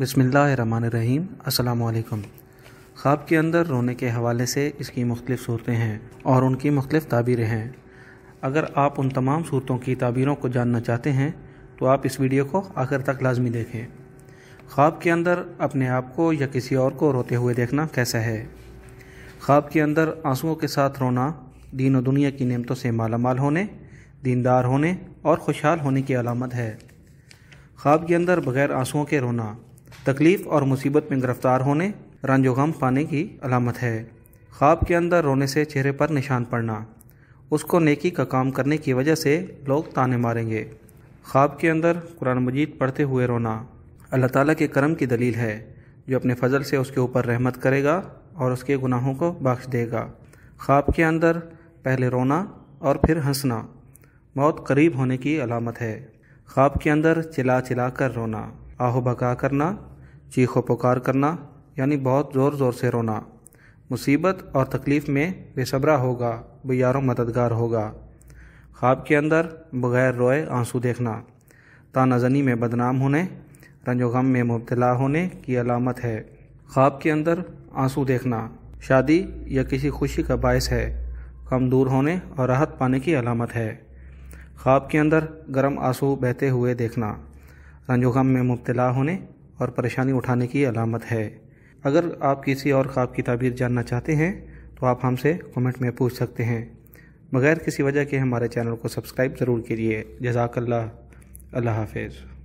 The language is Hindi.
बसमीम् अल्लाम ख्वाब के अंदर रोने के हवाले से इसकी मुख्तफ़ सूरतें हैं और उनकी मुख्तफ ताबीरें हैं अगर आप उन तमाम सूरतों की ताबीरों को जानना चाहते हैं तो आप इस वीडियो को आखिर तक लाजमी देखें ख्वाब के अंदर अपने आप को या किसी और को रोते हुए देखना कैसा है ख्वाब के अंदर आंसुओं के साथ रोना दीन और दुनिया की नियमतों से मालामाल होने दीनदार होने और खुशहाल होने की अलामत है ख्वाब के अंदर बग़ैर आंसुओं के रोना तकलीफ़ और मुसीबत में गिरफ्तार होने रंजो गम पाने की अलामत है ख्वाब के अंदर रोने से चेहरे पर निशान पड़ना उसको नेकी का काम करने की वजह से लोग ताने मारेंगे ख्वाब के अंदर कुरान मजीद पढ़ते हुए रोना अल्लाह ताला के करम की दलील है जो अपने फजल से उसके ऊपर रहमत करेगा और उसके गुनाहों को बख्श देगा ख्वाब के अंदर पहले रोना और फिर हंसना मौत करीब होने की अलामत है ख्वाब के अंदर चिला चिला कर रोना आहो बका करना चीखों पुकार करना यानी बहुत ज़ोर ज़ोर से रोना मुसीबत और तकलीफ़ में बेसब्रा होगा बारों मददगार होगा ख्वाब के अंदर बगैर रोए आंसू देखना तानाजनी में बदनाम होने रंजो गम में मुबतला होने की अलामत है ख्वाब के अंदर आंसू देखना शादी या किसी खुशी का बायस है कम दूर होने और राहत पाने की अलामत है ख्वाब के अंदर गर्म आंसू बहते हुए देखना रंजो गम में मुबतला होने और परेशानी उठाने की अलामत है अगर आप किसी और ख्वाब की तबीर जानना चाहते हैं तो आप हमसे कमेंट में पूछ सकते हैं बगैर किसी वजह के हमारे चैनल को सब्सक्राइब ज़रूर कीजिए जजाकल्ला अल्लाह हाफिज़